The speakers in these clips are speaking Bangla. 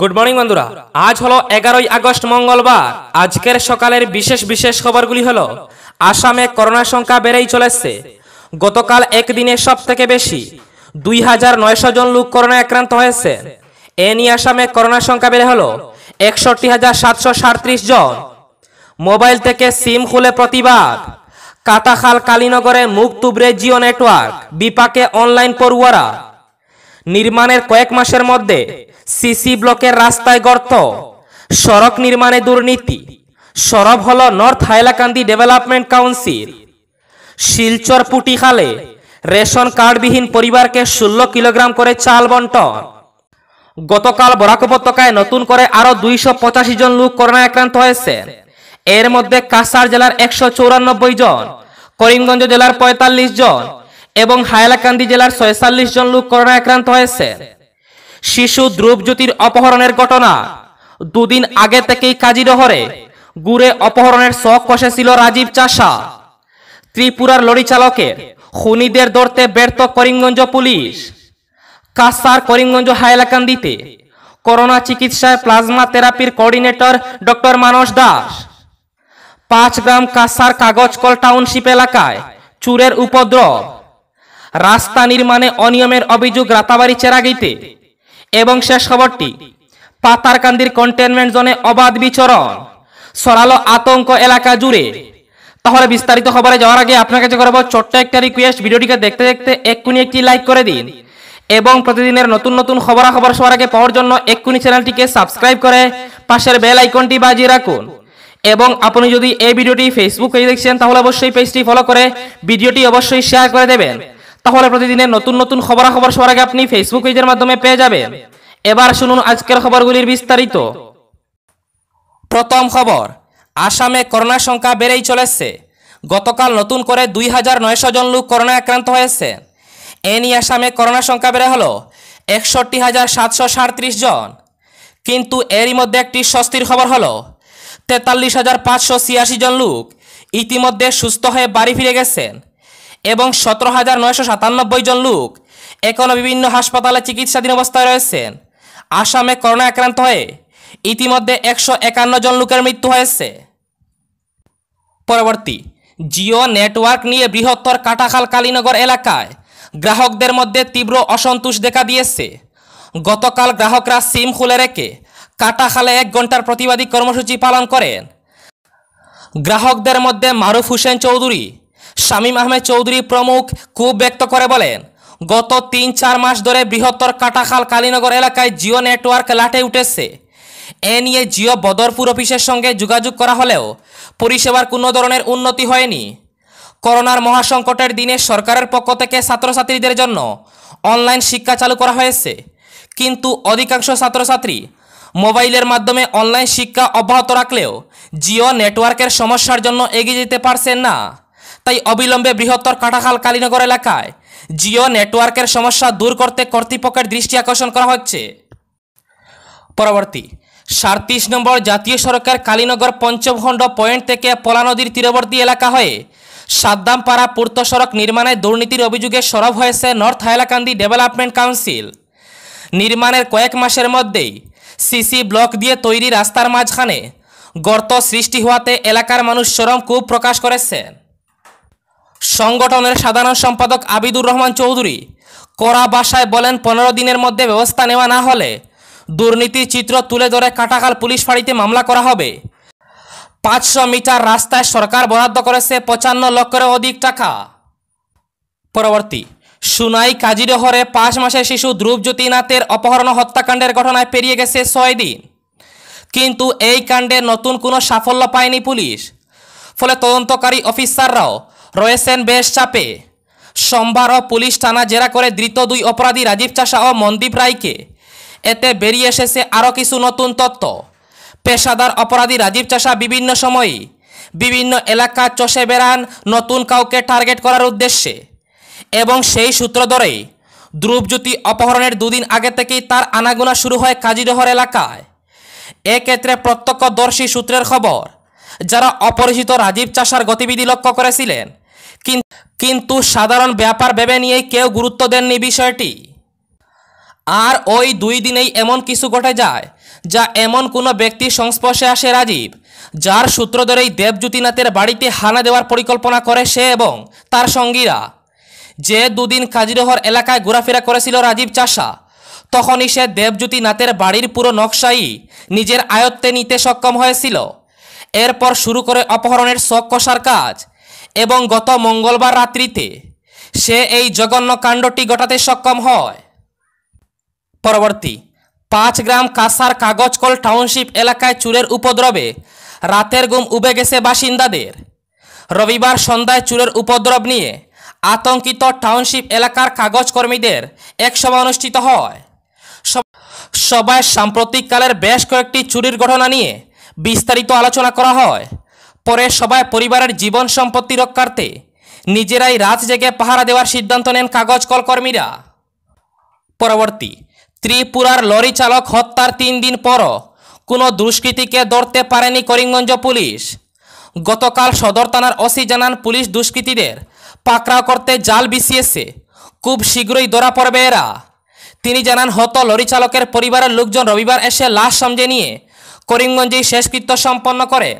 গুড মর্নিং বন্ধুরা আজ হলো এগারোই আগস্ট মঙ্গলবার আজকের সকালের বিশেষ বিশেষ খবরগুলি হলো আসামে করোনা সংখ্যা বেড়েই চলেছে গতকাল একদিনে সব থেকে বেশি দুই হাজার নয়শো জন লোক করোনা আক্রান্ত হয়েছে এ নিয়ে আসামে করোনা সংখ্যা বেড়ে হলো একষট্টি হাজার সাতশো সাঁত্রিশ জন মোবাইল থেকে সিম খুলে প্রতিবাদ কাতাখাল কালীনগরে মুখ জিও নেটওয়ার্ক বিপাকে অনলাইন পড়ুয়ারা নির্মাণের কয়েক মাসের মধ্যে সিসি ব্লকের রাস্তায় গর্ত সড়ক নির্মাণে দুর্নীতি সরব হল north Hailakandi development council Silchar পুটিখালে রেশন কার্ডবিহীন পরিবারকে ষোলো কিলোগ্রাম করে চাল বন্টন গতকাল বরাক উপত্যকায় নতুন করে আরও দুইশো পঁচাশি জন লোক করোনা আক্রান্ত হয়েছে এর মধ্যে কাসার জেলার একশো চৌরানব্বই জন করিমগঞ্জ জেলার পঁয়তাল্লিশ জন এবং হায়লাকান্দি জেলার ছয়চল্লিশ জন লোক করোনা আক্রান্ত হয়েছে শিশু ধ্রুবজ্যোতির অপহরণের ঘটনা দুদিন আগে থেকেই কাজিরহরে গুড়ে অপহরণের শখ কষেছিল রাজীব চাষা ত্রিপুরার লরি চালকের খুনিদের ধরতে ব্যর্থ করিমগঞ্জ পুলিশ কাসার করিমগঞ্জ হায়লাকান্দিতে করোনা চিকিৎসায় প্লাজমা থেরাপির কোঅর্ডিনেটর ডক্টর মানস দাস পাঁচ গ্রাম কাসার কাগজ কল টাউনশিপ এলাকায় চুরের উপদ্রব রাস্তা নির্মাণে অনিয়মের অভিযোগ রাতাবাড়ি চেরাগিতে এবং শেষ খবরটি পাতারকান্দির কন্টেনমেন্ট জোনে অবাধ বিচরণ সরালো আতঙ্ক এলাকা জুড়ে তাহলে বিস্তারিত খবরে যাওয়ার আগে আপনার কাছে করবো ছোট্ট একটা রিকোয়েস্ট ভিডিওটিকে দেখতে দেখতে এক্ষুনি একটি লাইক করে দিন এবং প্রতিদিনের নতুন নতুন খবরাখবর সবার আগে পাওয়ার জন্য এক্ষুনি চ্যানেলটিকে সাবস্ক্রাইব করে পাশের বেল আইকনটি বাজিয়ে রাখুন এবং আপনি যদি এই ভিডিওটি ফেসবুকে দেখছেন তাহলে অবশ্যই পেজটি ফলো করে ভিডিওটি অবশ্যই শেয়ার করে দেবেন তাহলে প্রতিদিনের নতুন নতুন খবরাখবর সবার আগে আপনি ফেসবুক পেজের মাধ্যমে পেয়ে যাবেন এবার শুনুন আজকের খবরগুলির বিস্তারিত প্রথম খবর আসামে করোনা সংখ্যা বেড়েই চলেছে গতকাল নতুন করে দুই হাজার নয়শো জন লোক করোনায় আক্রান্ত হয়েছে এ নিয়ে আসামে করোনা সংখ্যা বেড়ে হলো একষট্টি হাজার সাতশো সাঁত্রিশ জন কিন্তু এরই মধ্যে একটি স্বস্তির খবর হল তেতাল্লিশ হাজার পাঁচশো ছিয়াশি জন লোক ইতিমধ্যে সুস্থ হয়ে বাড়ি ফিরে গেছেন এবং সতেরো হাজার নয়শো সাতানব্বই জন লোক এখনও বিভিন্ন হাসপাতালে চিকিৎসাধীন অবস্থায় রয়েছেন আসামে করোনা আক্রান্ত হয়ে ইতিমধ্যে একশো একান্ন জন লোকের মৃত্যু হয়েছে পরবর্তী জিও নেটওয়ার্ক নিয়ে বৃহত্তর কাটাখাল কালীনগর এলাকায় গ্রাহকদের মধ্যে তীব্র অসন্তোষ দেখা দিয়েছে গতকাল গ্রাহকরা সিম খুলে রেখে কাটাখালে এক ঘন্টার প্রতিবাদী কর্মসূচি পালন করেন গ্রাহকদের মধ্যে মারুফ হোসেন চৌধুরী শামীম আহমেদ চৌধুরী প্রমুখ ক্ষোভ ব্যক্ত করে বলেন গত তিন চার মাস ধরে বৃহত্তর কাটাখাল কালীনগর এলাকায় জিও নেটওয়ার্ক লাটে উঠেছে এ নিয়ে জিও বদরপুর অফিসের সঙ্গে যোগাযোগ করা হলেও পরিষেবার কোনো ধরনের উন্নতি হয়নি করোনার মহাসংকটের দিনে সরকারের পক্ষ থেকে ছাত্রছাত্রীদের জন্য অনলাইন শিক্ষা চালু করা হয়েছে কিন্তু অধিকাংশ ছাত্রছাত্রী মোবাইলের মাধ্যমে অনলাইন শিক্ষা অব্যাহত রাখলেও জিও নেটওয়ার্কের সমস্যার জন্য এগিয়ে যেতে পারছেন না তাই অবিলম্বে বৃহত্তর কাটাখাল কালীনগর এলাকায় জিও নেটওয়ার্কের সমস্যা দূর করতে কর্তৃপক্ষের দৃষ্টি আকর্ষণ করা হচ্ছে পরবর্তী সাড়ত্রিশ নম্বর জাতীয় সড়কের কালীনগর পঞ্চভণ্ড পয়েন্ট থেকে পলা নদীর তীরবর্তী এলাকা হয়ে সাদ্দামপাড়া পূর্ত সড়ক নির্মাণে দুর্নীতির অভিযোগে সরব হয়েছে নর্থ হাইলাকান্দি ডেভেলপমেন্ট কাউন্সিল নির্মাণের কয়েক মাসের মধ্যেই সিসি ব্লক দিয়ে তৈরি রাস্তার মাঝখানে গর্ত সৃষ্টি হওয়াতে এলাকার মানুষ চরম কূপ প্রকাশ করেছেন সংগঠনের সাধারণ সম্পাদক আবিদুর রহমান চৌধুরী কড়া বাসায় বলেন পনেরো দিনের মধ্যে ব্যবস্থা নেওয়া না হলে দুর্নীতির চিত্র তুলে ধরে কাটাখাল পুলিশ ফাঁড়িতে মামলা করা হবে পাঁচশো মিটার রাস্তায় সরকার বরাদ্দ করেছে পঁচান্ন লক্ষের অধিক টাকা পরবর্তী সুনাই কাজিরহরে পাঁচ মাসের শিশু ধ্রুবজ্যোতি নাথের অপহরণ হত্যাকাণ্ডের ঘটনায় পেরিয়ে গেছে ছয় দিন কিন্তু এই কাণ্ডে নতুন কোনো সাফল্য পায়নি পুলিশ ফলে তদন্তকারী অফিসাররাও রয়েছেন বেশ চাপে সোমবারও পুলিশ থানা জেরা করে ধৃত দুই অপরাধী রাজীব চাষা ও মনদীপ রায়কে এতে বেরিয়ে এসেছে আরও কিছু নতুন তথ্য পেশাদার অপরাধী রাজীব চাষা বিভিন্ন সময়ে বিভিন্ন এলাকা চষে বেড়ান নতুন কাউকে টার্গেট করার উদ্দেশ্যে এবং সেই সূত্র ধরেই দ্রুপজ্যোতি অপহরণের দুদিন আগে থেকেই তার আনাগোনা শুরু হয় কাজিডহর এলাকায় এক্ষেত্রে প্রত্যক্ষদর্শী সূত্রের খবর যারা অপরিচিত রাজীব চাষার গতিবিধি লক্ষ্য করেছিলেন কিন্তু সাধারণ ব্যাপার ভেবে নিয়ে কেউ গুরুত্ব দেননি বিষয়টি আর ওই দুই দিনেই এমন কিছু ঘটে যায় যা এমন কোনো ব্যক্তির সংস্পর্শে আসে রাজীব যার সূত্র ধরেই দেবজ্যোতিনাথের বাড়িতে হানা দেওয়ার পরিকল্পনা করে সে এবং তার সঙ্গীরা যে দুদিন কাজিরহর এলাকায় ঘোরাফেরা করেছিল রাজীব চাষা তখনই সে দেবজ্যোতিনাথের বাড়ির পুরো নকশাই নিজের আয়ত্তে নিতে সক্ষম হয়েছিল এরপর শুরু করে অপহরণের চক কষার কাজ এবং গত মঙ্গলবার রাত্রিতে সে এই জঘন্য কাণ্ডটি ঘটাতে সক্ষম হয় পরবর্তী পাঁচ গ্রাম কাসার কাগজকল টাউনশিপ এলাকায় চুরের উপদ্রবে রাতের ঘুম উবে গেছে বাসিন্দাদের রবিবার সন্ধ্যায় চুরের উপদ্রব নিয়ে আতঙ্কিত টাউনশিপ এলাকার কাগজকর্মীদের এক সভা অনুষ্ঠিত হয় সভায় সাম্প্রতিককালের বেশ কয়েকটি চুরির ঘটনা নিয়ে বিস্তারিত আলোচনা করা হয় পরে সবাই পরিবারের জীবন সম্পত্তি রক্ষার্থে নিজেরাই রাত জেগে পাহারা দেওয়ার সিদ্ধান্ত নেন কাগজ কলকর্মীরা পরবর্তী ত্রিপুরার লরি চালক হত্যার তিন দিন পরও কোনো দুষ্কৃতীকে ধরতে পারেনি করিমগঞ্জ পুলিশ গতকাল সদর থানার ওসি জানান পুলিশ দুষ্কৃতীদের পাকড়াও করতে জাল বিছিয়েছে খুব শীঘ্রই ধরা পড়বে এরা তিনি জানান হত লরি চালকের পরিবারের লোকজন রবিবার এসে লাশ সমঝে নিয়ে করিমগঞ্জেই শেষকৃত্য সম্পন্ন করেন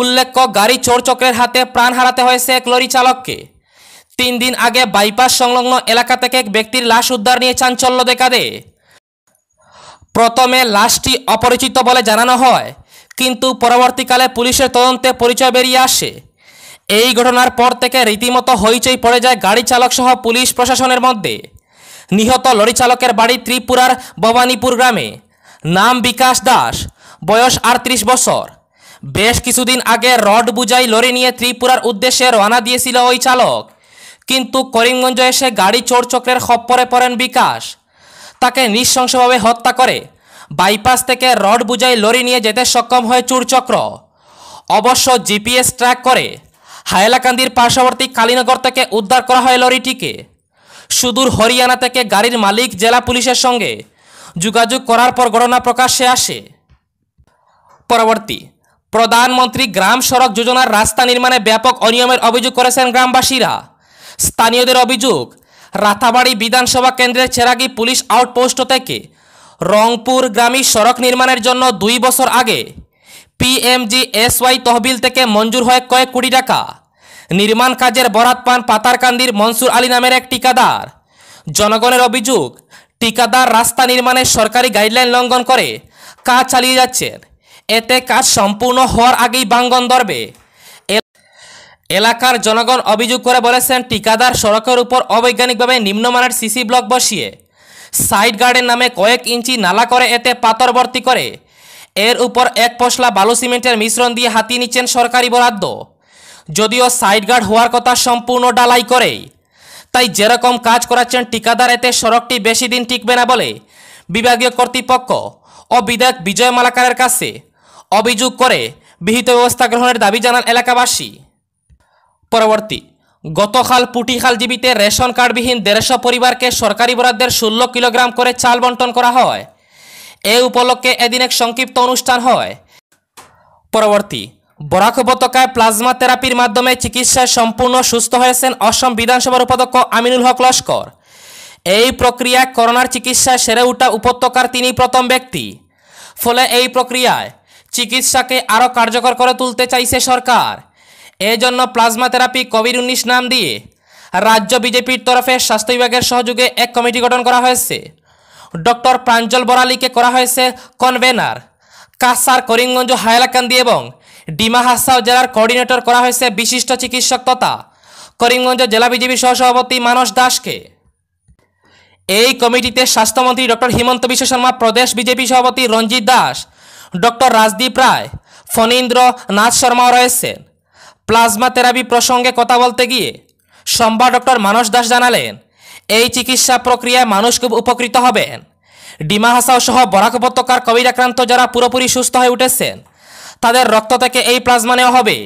উল্লেখ্য গাড়ি চোরচক্রের হাতে প্রাণ হারাতে হয়েছে এক লরি চালককে তিন দিন আগে বাইপাস সংলগ্ন এলাকা থেকে এক ব্যক্তির লাশ উদ্ধার নিয়ে চাঞ্চল্য দেখা দে প্রথমে লাশটি অপরিচিত বলে জানানো হয় কিন্তু পরবর্তীকালে পুলিশের তদন্তে পরিচয় বেরিয়ে আসে এই ঘটনার পর থেকে রীতিমতো হইচই পড়ে যায় গাড়ি চালক সহ পুলিশ প্রশাসনের মধ্যে নিহত লরি চালকের বাড়ি ত্রিপুরার ভবানীপুর গ্রামে নাম বিকাশ দাস বয়স আটত্রিশ বছর বেশ কিছুদিন আগে রড বুঝাই লরি নিয়ে ত্রিপুরার উদ্দেশ্যে রওনা দিয়েছিল ওই চালক কিন্তু করিমগঞ্জ এসে গাড়ি চোর চক্রের খপ্পরে পড়েন বিকাশ তাকে নৃশংসভাবে হত্যা করে বাইপাস থেকে রড বুঝাই লরি নিয়ে যেতে সক্ষম হয় চোরচক্র অবশ্য জিপিএস ট্র্যাক করে হায়লাকান্দির পার্শ্ববর্তী কালীনগর থেকে উদ্ধার করা হয় লরিটিকে সুদূর হরিয়ানা থেকে গাড়ির মালিক জেলা পুলিশের সঙ্গে যোগাযোগ করার পর ঘটনা প্রকাশ্যে আসে পরবর্তী প্রধানমন্ত্রী গ্রাম সড়ক যোজনার রাস্তা নির্মাণে ব্যাপক অনিয়মের অভিযোগ করেছেন গ্রামবাসীরা স্থানীয়দের অভিযোগ রাতাবাড়ি বিধানসভা কেন্দ্রের চেরাগি পুলিশ আউটপোস্ট থেকে রংপুর গ্রামী সড়ক নির্মাণের জন্য দুই বছর আগে পিএমজি ওয়াই তহবিল থেকে মঞ্জুর হয় কয়েক কোটি টাকা নির্মাণ কাজের বরাত পান পাতারকান্দির মনসুর আলী নামের এক টিকাদার জনগণের অভিযোগ টিকাদার রাস্তা নির্মাণে সরকারি গাইডলাইন লঙ্ঘন করে কাজ চালিয়ে যাচ্ছেন এতে কাজ সম্পূর্ণ হওয়ার আগেই বাঙ্গন ধরবে এলাকার জনগণ অভিযোগ করে বলেছেন টিকাদার সড়কের উপর অবৈজ্ঞানিকভাবে নিম্নমানের সিসি ব্লক বসিয়ে সাইড গার্ডের নামে কয়েক ইঞ্চি নালা করে এতে পাথর ভর্তি করে এর উপর এক পশলা বালু সিমেন্টের মিশ্রণ দিয়ে হাতিয়ে নিচ্ছেন সরকারি বরাদ্দ যদিও সাইড গার্ড হওয়ার কথা সম্পূর্ণ ডালাই করে তাই যেরকম কাজ করাচ্ছেন টিকাদার এতে সড়কটি বেশি দিন টিকবে না বলে বিভাগীয় কর্তৃপক্ষ ও বিধায়ক বিজয় মালাকারের কাছে অভিযোগ করে বিহিত ব্যবস্থা গ্রহণের দাবি জানান এলাকাবাসী পরবর্তী গতকাল পুটিখাল জীবিতে রেশন কার্ডবিহীন দেড়শো পরিবারকে সরকারি বরাদ্দের ষোলো কিলোগ্রাম করে চাল বন্টন করা হয় এ উপলক্ষে এদিন এক সংক্ষিপ্ত অনুষ্ঠান হয় পরবর্তী বরাক উপত্যকায় প্লাজমা থেরাপির মাধ্যমে চিকিৎসায় সম্পূর্ণ সুস্থ হয়েছেন অসম বিধানসভার উপাধ্যক্ষ আমিনুল হক লস্কর এই প্রক্রিয়ায় করোনার চিকিৎসায় সেরে উঠা উপত্যকার তিনি প্রথম ব্যক্তি ফলে এই প্রক্রিয়ায় চিকিৎসাকে আরও কার্যকর করে তুলতে চাইছে সরকার এজন্য প্লাজমা থেরাপি কোভিড উনিশ নাম দিয়ে রাজ্য বিজেপির তরফে স্বাস্থ্য বিভাগের সহযোগে এক কমিটি গঠন করা হয়েছে ডক্টর প্রাঞ্জল বরালিকে করা হয়েছে কনভেনার কাসার করিমগঞ্জ হায়লাকান্দি এবং ডিমা হাসাও জেলার কোঅর্ডিনেটর করা হয়েছে বিশিষ্ট চিকিৎসক তথা করিমগঞ্জ জেলা বিজেপি সহসভাপতি মানস দাসকে এই কমিটিতে স্বাস্থ্যমন্ত্রী ডক্টর হিমন্ত বিশ্ব শর্মা প্রদেশ বিজেপি সভাপতি রঞ্জিত দাস ডক্টর রাজদীপ রায় ফণীন্দ্র নাথ শর্মাও রয়েছেন প্লাজমা থেরাপি প্রসঙ্গে কথা বলতে গিয়ে সম্ভা ডক্টর মানস দাস জানালেন এই চিকিৎসা প্রক্রিয়ায় মানুষ খুব উপকৃত হবেন ডিমা হাসাও সহ বরাক উপত্যকার কোভিড আক্রান্ত যারা পুরোপুরি সুস্থ হয়ে উঠেছেন তাদের রক্ত থেকে এই প্লাজমা নেওয়া হবে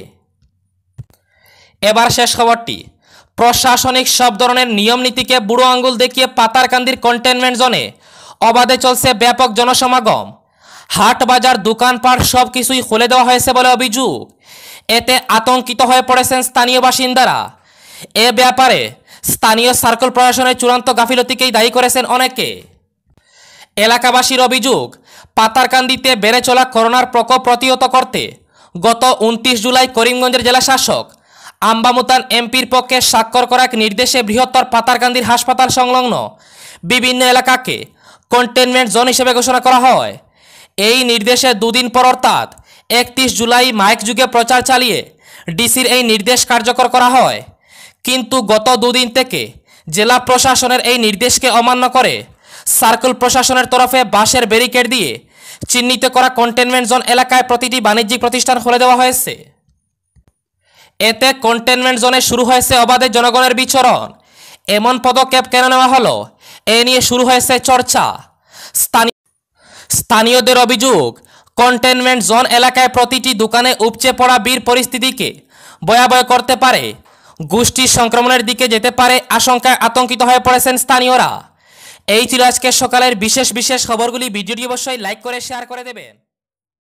এবার শেষ খবরটি প্রশাসনিক সব ধরনের নিয়ম নীতিকে বুড়ো আঙ্গুল দেখিয়ে পাতার কান্দির কন্টেনমেন্ট জোনে অবাধে চলছে ব্যাপক জনসমাগম হাট বাজার দোকানপাট সব কিছুই খুলে দেওয়া হয়েছে বলে অভিযোগ এতে আতঙ্কিত হয়ে পড়েছেন স্থানীয় বাসিন্দারা এ ব্যাপারে স্থানীয় সার্কল প্রশাসনের চূড়ান্ত গাফিলতিকেই দায়ী করেছেন অনেকে এলাকাবাসীর অভিযোগ পাতারকান্দিতে বেড়ে চলা করোনার প্রকোপ প্রতিহত করতে গত উনত্রিশ জুলাই করিমগঞ্জের জেলা শাসক আম্বামুতান এমপির পক্ষে স্বাক্ষর করা এক নির্দেশে বৃহত্তর পাতারকান্দির হাসপাতাল সংলগ্ন বিভিন্ন এলাকাকে কন্টেনমেন্ট জোন হিসেবে ঘোষণা করা হয় এই নির্দেশে দুদিন পর অর্থাৎ একত্রিশ জুলাই মাইক যুগে প্রচার চালিয়ে ডিসির এই নির্দেশ কার্যকর করা হয় কিন্তু গত দুদিন থেকে জেলা প্রশাসনের এই নির্দেশকে অমান্য করে সার্কেল প্রশাসনের তরফে বাঁশের ব্যারিকেড দিয়ে চিহ্নিত করা কন্টেনমেন্ট জোন এলাকায় প্রতিটি বাণিজ্যিক প্রতিষ্ঠান খুলে দেওয়া হয়েছে এতে কন্টেনমেন্ট জোনে শুরু হয়েছে অবাধে জনগণের বিচরণ এমন পদক্ষেপ কেন নেওয়া হলো এ নিয়ে শুরু হয়েছে চর্চা স্থানীয় স্থানীয়দের অভিযোগ কন্টেনমেন্ট জোন এলাকায় প্রতিটি দোকানে উপচে পড়া বীর পরিস্থিতিকে ভয়াবহ করতে পারে গোষ্ঠীর সংক্রমণের দিকে যেতে পারে আশঙ্কায় আতঙ্কিত হয়ে পড়েছেন স্থানীয়রা এই ছিল আজকের সকালের বিশেষ বিশেষ খবরগুলি ভিডিওটি অবশ্যই লাইক করে শেয়ার করে দেবেন